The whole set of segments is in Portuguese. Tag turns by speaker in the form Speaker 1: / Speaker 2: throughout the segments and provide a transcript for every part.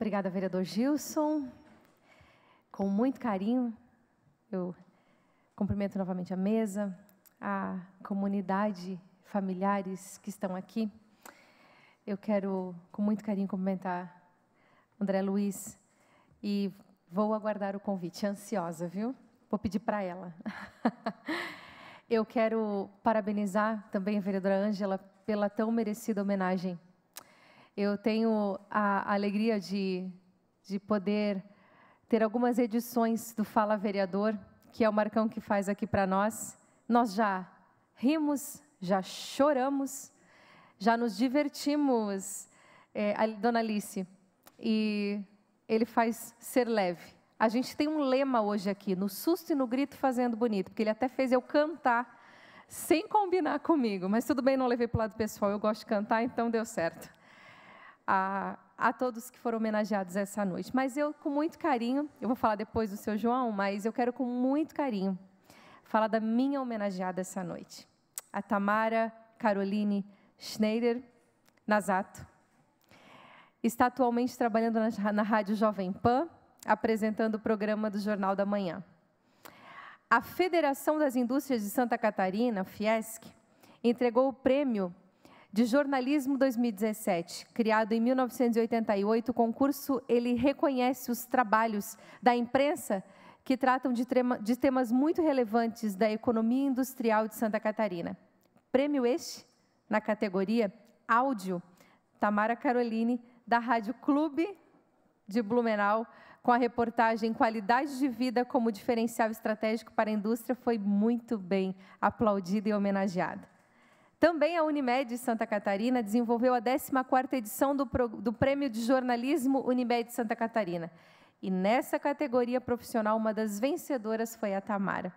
Speaker 1: Obrigada, vereador Gilson. Com muito carinho, eu cumprimento novamente a mesa, a comunidade, familiares que estão aqui. Eu quero, com muito carinho, cumprimentar André Luiz e vou aguardar o convite, ansiosa, viu? Vou pedir para ela. Eu quero parabenizar também a vereadora Ângela pela tão merecida homenagem eu tenho a alegria de, de poder ter algumas edições do Fala Vereador, que é o Marcão que faz aqui para nós. Nós já rimos, já choramos, já nos divertimos, é, a Dona Alice. E ele faz ser leve. A gente tem um lema hoje aqui, no susto e no grito fazendo bonito, porque ele até fez eu cantar sem combinar comigo, mas tudo bem, não levei para o lado pessoal, eu gosto de cantar, então deu certo a, a todos que foram homenageados essa noite. Mas eu, com muito carinho, eu vou falar depois do seu João, mas eu quero com muito carinho falar da minha homenageada essa noite. A Tamara Caroline Schneider Nazato. Está atualmente trabalhando na, na Rádio Jovem Pan, apresentando o programa do Jornal da Manhã. A Federação das Indústrias de Santa Catarina, Fiesc, entregou o prêmio de Jornalismo 2017, criado em 1988, o concurso ele reconhece os trabalhos da imprensa que tratam de, trema, de temas muito relevantes da economia industrial de Santa Catarina. Prêmio este na categoria Áudio, Tamara Caroline, da Rádio Clube de Blumenau, com a reportagem Qualidade de Vida como Diferencial Estratégico para a Indústria, foi muito bem aplaudida e homenageada. Também a Unimed Santa Catarina desenvolveu a 14ª edição do, do Prêmio de Jornalismo Unimed Santa Catarina. E nessa categoria profissional, uma das vencedoras foi a Tamara,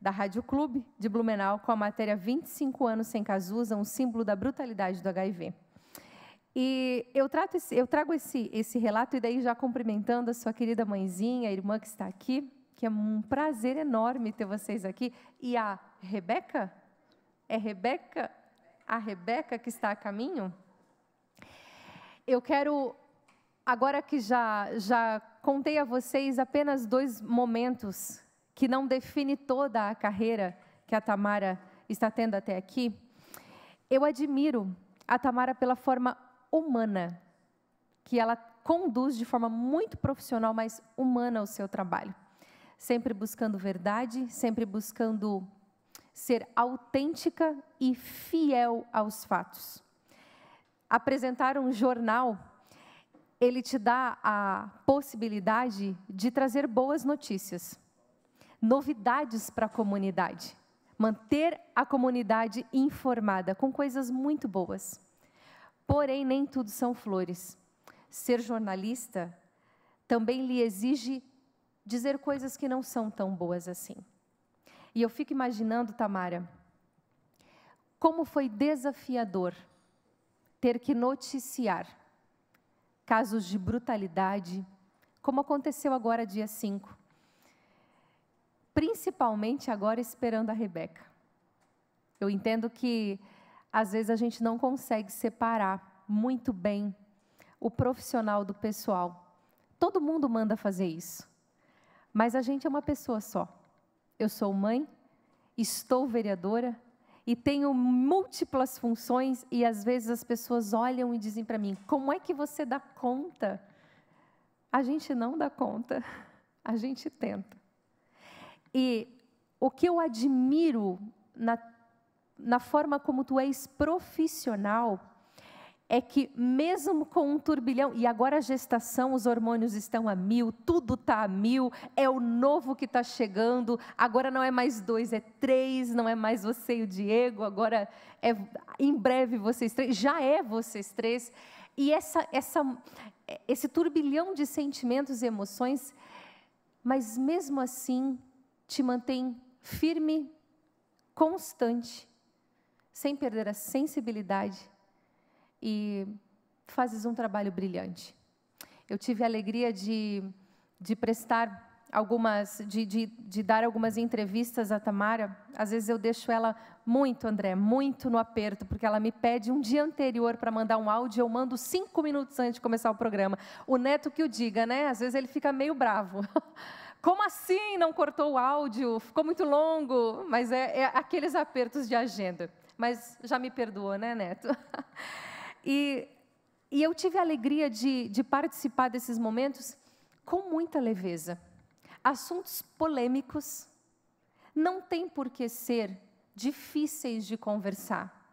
Speaker 1: da Rádio Clube de Blumenau, com a matéria 25 anos sem casusa, um símbolo da brutalidade do HIV. E eu, esse, eu trago esse, esse, relato, e daí já cumprimentando a sua querida mãezinha, a irmã que está aqui, que é um prazer enorme ter vocês aqui, e a Rebeca, é Rebeca, a Rebeca que está a caminho? Eu quero, agora que já, já contei a vocês apenas dois momentos que não define toda a carreira que a Tamara está tendo até aqui, eu admiro a Tamara pela forma humana que ela conduz de forma muito profissional, mas humana o seu trabalho. Sempre buscando verdade, sempre buscando ser autêntica e fiel aos fatos. Apresentar um jornal, ele te dá a possibilidade de trazer boas notícias, novidades para a comunidade, manter a comunidade informada com coisas muito boas. Porém, nem tudo são flores. Ser jornalista também lhe exige dizer coisas que não são tão boas assim. E eu fico imaginando, Tamara, como foi desafiador ter que noticiar casos de brutalidade, como aconteceu agora dia 5. Principalmente agora esperando a Rebeca. Eu entendo que às vezes a gente não consegue separar muito bem o profissional do pessoal. Todo mundo manda fazer isso. Mas a gente é uma pessoa só eu sou mãe, estou vereadora e tenho múltiplas funções e às vezes as pessoas olham e dizem para mim: "Como é que você dá conta?" A gente não dá conta. A gente tenta. E o que eu admiro na, na forma como tu és profissional é que mesmo com um turbilhão, e agora a gestação, os hormônios estão a mil, tudo está a mil, é o novo que está chegando, agora não é mais dois, é três, não é mais você e o Diego, agora é em breve vocês três, já é vocês três. E essa, essa, esse turbilhão de sentimentos e emoções, mas mesmo assim te mantém firme, constante, sem perder a sensibilidade e fazes um trabalho brilhante. Eu tive a alegria de, de prestar algumas, de, de, de dar algumas entrevistas à Tamara. Às vezes eu deixo ela muito, André, muito no aperto, porque ela me pede um dia anterior para mandar um áudio, eu mando cinco minutos antes de começar o programa. O neto que o diga, né? Às vezes ele fica meio bravo. Como assim não cortou o áudio? Ficou muito longo. Mas é, é aqueles apertos de agenda. Mas já me perdoou, né, Neto? E, e eu tive a alegria de, de participar desses momentos com muita leveza. Assuntos polêmicos não têm por que ser difíceis de conversar.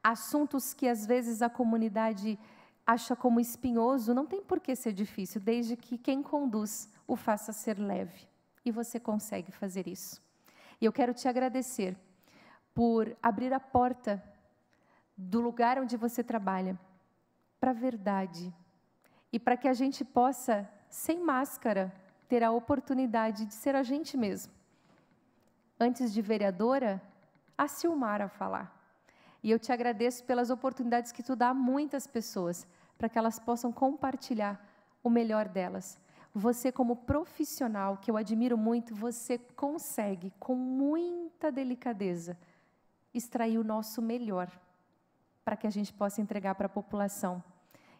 Speaker 1: Assuntos que às vezes a comunidade acha como espinhoso, não tem por que ser difícil, desde que quem conduz o faça ser leve. E você consegue fazer isso. E eu quero te agradecer por abrir a porta do lugar onde você trabalha para a verdade e para que a gente possa, sem máscara, ter a oportunidade de ser a gente mesmo. Antes de vereadora, a Silmar a falar. E eu te agradeço pelas oportunidades que tu dá a muitas pessoas, para que elas possam compartilhar o melhor delas. Você, como profissional, que eu admiro muito, você consegue, com muita delicadeza, extrair o nosso melhor para que a gente possa entregar para a população.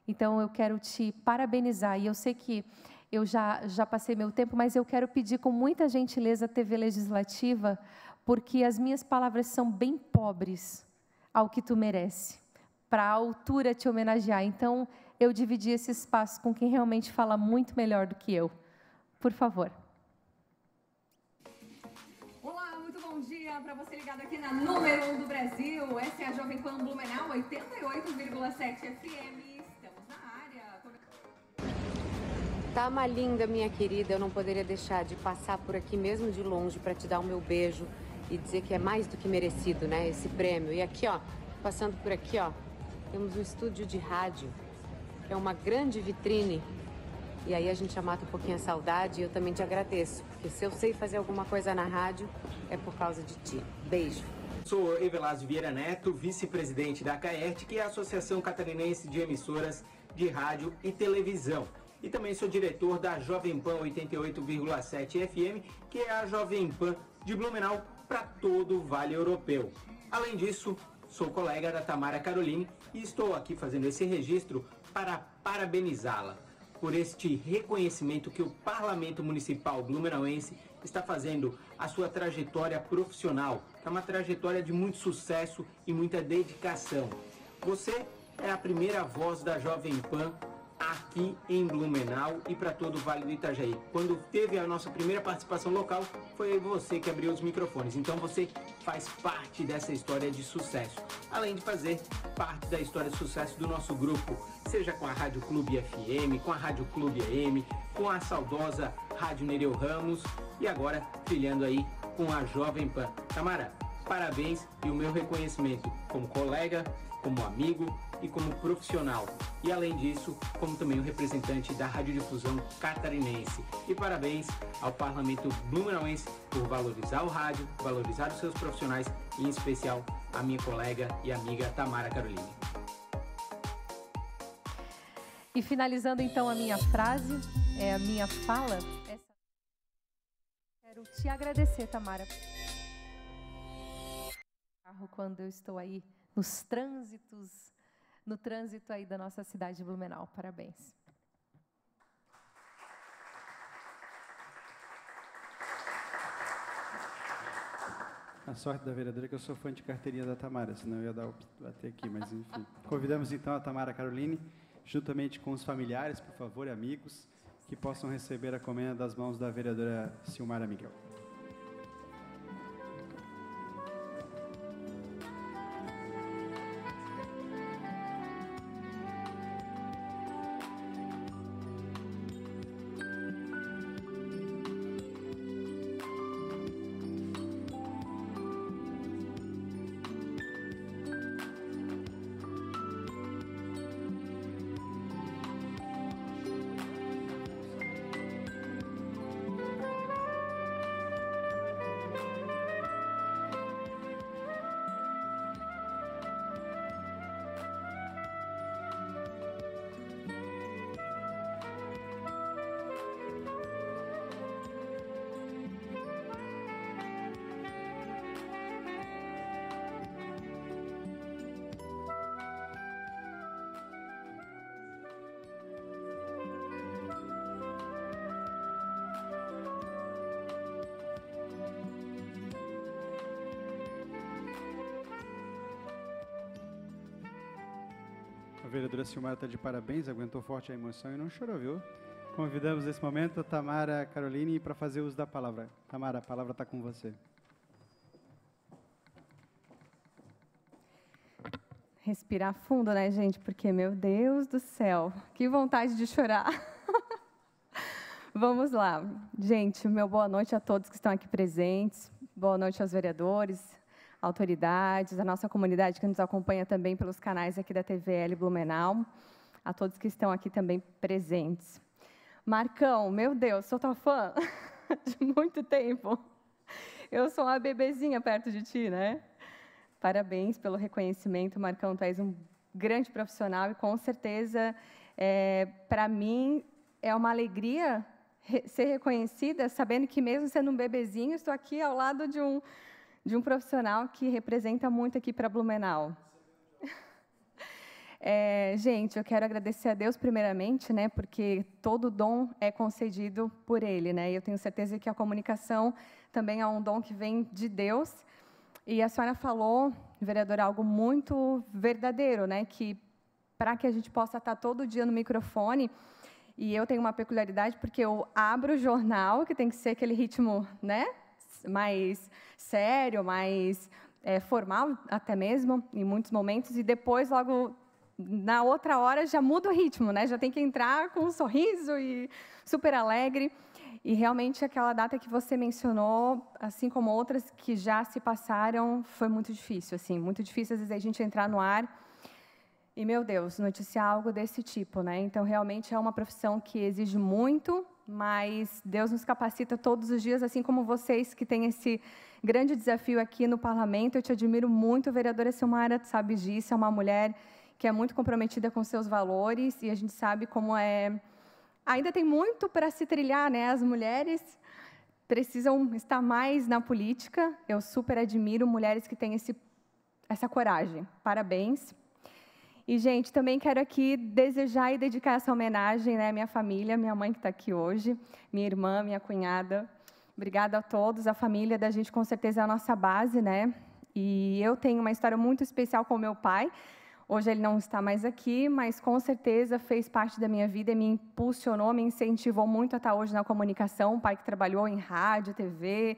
Speaker 1: Então, eu quero te parabenizar, e eu sei que eu já, já passei meu tempo, mas eu quero pedir com muita gentileza a TV Legislativa, porque as minhas palavras são bem pobres ao que tu merece, para a altura te homenagear. Então, eu dividi esse espaço com quem realmente fala muito melhor do que eu. Por favor.
Speaker 2: para você ligado aqui na número 1 um do Brasil. Essa é a Jovem Pan Blumenau, 88,7 FM. Estamos na área.
Speaker 1: Tá uma linda, minha querida. Eu não poderia deixar de passar por aqui mesmo de longe para te dar o meu beijo e dizer que é mais do que merecido, né, esse prêmio. E aqui, ó, passando por aqui, ó, temos um estúdio de rádio, que é uma grande vitrine e aí a gente já mata um pouquinho a saudade e eu também te agradeço, porque se eu sei fazer alguma coisa na rádio, é por causa de
Speaker 3: ti. Beijo. Sou Evelásio Vieira Neto, vice-presidente da CAERT, que é a Associação Catarinense de Emissoras de Rádio e Televisão. E também sou diretor da Jovem Pan 88,7 FM, que é a Jovem Pan de Blumenau para todo o Vale Europeu. Além disso, sou colega da Tamara Caroline e estou aqui fazendo esse registro para parabenizá-la por este reconhecimento que o Parlamento Municipal Blumenauense está fazendo à sua trajetória profissional, que é uma trajetória de muito sucesso e muita dedicação. Você é a primeira voz da Jovem Pan aqui em Blumenau e para todo o Vale do Itajaí. Quando teve a nossa primeira participação local, foi você que abriu os microfones. Então você faz parte dessa história de sucesso, além de fazer parte da história de sucesso do nosso grupo, seja com a Rádio Clube FM, com a Rádio Clube AM, com a saudosa Rádio Nereu Ramos e agora trilhando aí com a Jovem Pan. Tamara, parabéns e o meu reconhecimento como colega, como amigo e como profissional. E além disso, como também o um representante da radiodifusão catarinense. E parabéns ao Parlamento Blumenauense por valorizar o rádio, valorizar os seus profissionais e em especial a minha colega e amiga Tamara Caroline.
Speaker 1: E finalizando então a minha frase, é, a minha fala, essa... quero te agradecer, Tamara, carro quando eu estou aí nos trânsitos, no trânsito aí da nossa cidade de Blumenau. Parabéns.
Speaker 3: A sorte da vereadora é que eu sou fã de carteirinha da Tamara, senão eu ia dar até aqui, mas enfim. Convidamos então a Tamara Caroline, juntamente com os familiares, por favor, e amigos, que possam receber a comenda das mãos da vereadora Silmara Miguel. A vereadora Silmara está de parabéns, aguentou forte a emoção e não chorou, viu? Convidamos nesse momento a Tamara Caroline para fazer uso da palavra. Tamara, a palavra está com você.
Speaker 2: Respirar fundo, né, gente? Porque, meu Deus do céu, que vontade de chorar. Vamos lá. Gente, meu boa noite a todos que estão aqui presentes. Boa noite aos vereadores, autoridades, a nossa comunidade que nos acompanha também pelos canais aqui da TVL Blumenau, a todos que estão aqui também presentes. Marcão, meu Deus, sou tua fã de muito tempo. Eu sou uma bebezinha perto de ti, né? Parabéns pelo reconhecimento, Marcão. Tu és um grande profissional e, com certeza, é, para mim, é uma alegria ser reconhecida, sabendo que, mesmo sendo um bebezinho, estou aqui ao lado de um, de um profissional que representa muito aqui para Blumenau. É, gente, eu quero agradecer a Deus primeiramente, né, porque todo dom é concedido por Ele, né. E eu tenho certeza que a comunicação também é um dom que vem de Deus. E a senhora falou, vereadora, algo muito verdadeiro, né, que para que a gente possa estar todo dia no microfone. E eu tenho uma peculiaridade porque eu abro o jornal, que tem que ser aquele ritmo, né, mais sério, mais é, formal até mesmo, em muitos momentos, e depois, logo na outra hora, já muda o ritmo, né? já tem que entrar com um sorriso e super alegre. E realmente aquela data que você mencionou, assim como outras que já se passaram, foi muito difícil, assim, muito difícil às vezes a gente entrar no ar e meu Deus, noticiar algo desse tipo, né? Então realmente é uma profissão que exige muito mas Deus nos capacita todos os dias, assim como vocês que têm esse grande desafio aqui no parlamento. Eu te admiro muito, vereadora Silmara, tu sabe disso, é uma mulher que é muito comprometida com seus valores e a gente sabe como é ainda tem muito para se trilhar, né? As mulheres precisam estar mais na política. Eu super admiro mulheres que têm esse essa coragem. Parabéns. E, gente, também quero aqui desejar e dedicar essa homenagem né, à minha família, minha mãe que está aqui hoje, minha irmã, minha cunhada. Obrigada a todos, a família da gente com certeza é a nossa base, né? E eu tenho uma história muito especial com meu pai. Hoje ele não está mais aqui, mas com certeza fez parte da minha vida e me impulsionou, me incentivou muito a estar hoje na comunicação. Um pai que trabalhou em rádio, TV,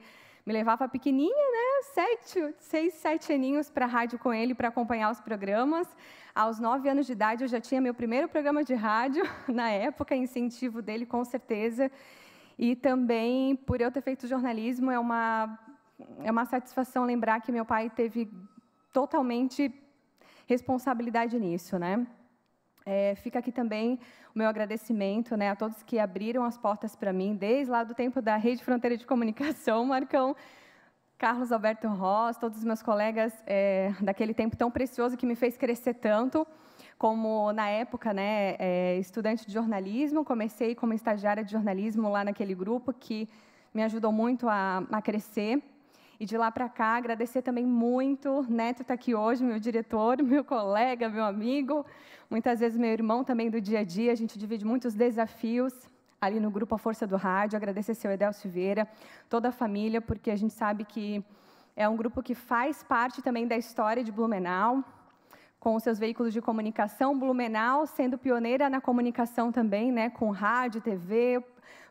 Speaker 2: me levava pequenininha, né, sete, seis, sete aninhos para a rádio com ele para acompanhar os programas. Aos nove anos de idade eu já tinha meu primeiro programa de rádio na época, incentivo dele com certeza. E também por eu ter feito jornalismo é uma é uma satisfação lembrar que meu pai teve totalmente responsabilidade nisso, né? É, fica aqui também o meu agradecimento né, a todos que abriram as portas para mim, desde lá do tempo da Rede Fronteira de Comunicação, Marcão, Carlos Alberto Ross, todos os meus colegas é, daquele tempo tão precioso que me fez crescer tanto, como na época né, é, estudante de jornalismo, comecei como estagiária de jornalismo lá naquele grupo que me ajudou muito a, a crescer. E de lá para cá, agradecer também muito. Neto está aqui hoje, meu diretor, meu colega, meu amigo. Muitas vezes, meu irmão também do dia a dia. A gente divide muitos desafios ali no grupo A Força do Rádio. Agradecer seu Edel Silveira, toda a família, porque a gente sabe que é um grupo que faz parte também da história de Blumenau com seus veículos de comunicação, Blumenau sendo pioneira na comunicação também, né, com rádio, TV,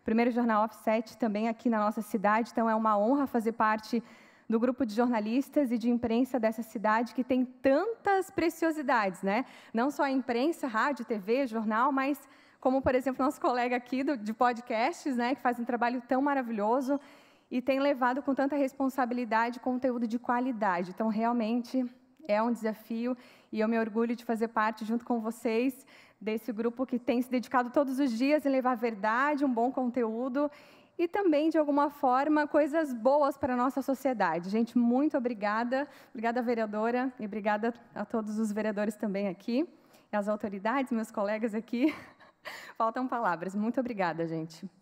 Speaker 2: primeiro jornal offset também aqui na nossa cidade. Então é uma honra fazer parte do grupo de jornalistas e de imprensa dessa cidade que tem tantas preciosidades, né? Não só a imprensa, rádio, TV, jornal, mas como por exemplo nosso colega aqui do, de podcasts, né, que faz um trabalho tão maravilhoso e tem levado com tanta responsabilidade conteúdo de qualidade. Então realmente é um desafio e eu me orgulho de fazer parte, junto com vocês, desse grupo que tem se dedicado todos os dias em levar verdade, um bom conteúdo e também, de alguma forma, coisas boas para a nossa sociedade. Gente, muito obrigada. Obrigada, vereadora, e obrigada a todos os vereadores também aqui, e as autoridades, meus colegas aqui. Faltam palavras. Muito obrigada, gente.